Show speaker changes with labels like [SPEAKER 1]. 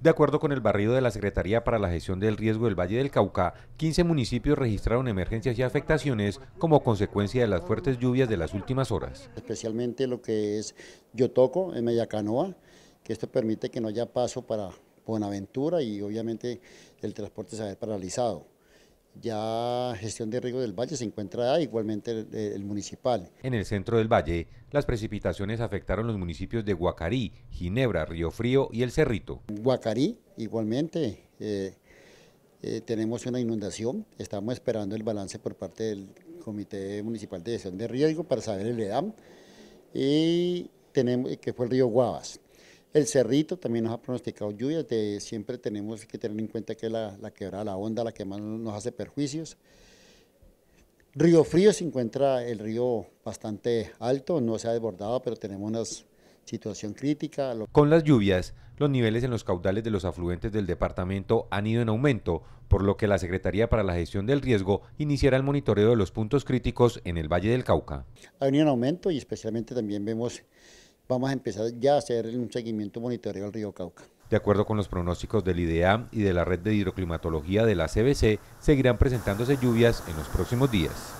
[SPEAKER 1] De acuerdo con el barrido de la Secretaría para la Gestión del Riesgo del Valle del Cauca, 15 municipios registraron emergencias y afectaciones como consecuencia de las fuertes lluvias de las últimas horas.
[SPEAKER 2] Especialmente lo que es Yotoco, en Mediacanoa, que esto permite que no haya paso para Buenaventura y obviamente el transporte se ha paralizado. Ya gestión de riego del valle se encuentra igualmente el, municipal.
[SPEAKER 1] En el centro del valle, las precipitaciones afectaron los municipios de Guacarí, Ginebra, Río Frío y El Cerrito.
[SPEAKER 2] Guacarí, igualmente, eh, eh, tenemos una inundación. Estamos esperando el balance por parte del Comité Municipal de Gestión de Río para saber el EDAM. Y tenemos, que fue el río Guavas. El Cerrito también nos ha pronosticado lluvias, de, siempre tenemos que tener en cuenta que la, la quebrada, la onda, la que más nos hace perjuicios. Río Frío se encuentra el río bastante alto, no se ha desbordado, pero tenemos una situación crítica.
[SPEAKER 1] Con las lluvias, los niveles en los caudales de los afluentes del departamento han ido en aumento, por lo que la Secretaría para la Gestión del Riesgo iniciará el monitoreo de los puntos críticos en el Valle del Cauca.
[SPEAKER 2] Ha venido en aumento y especialmente también vemos vamos a empezar ya a hacer un seguimiento monitoreo al río Cauca.
[SPEAKER 1] De acuerdo con los pronósticos del IDEAM y de la red de hidroclimatología de la CBC, seguirán presentándose lluvias en los próximos días.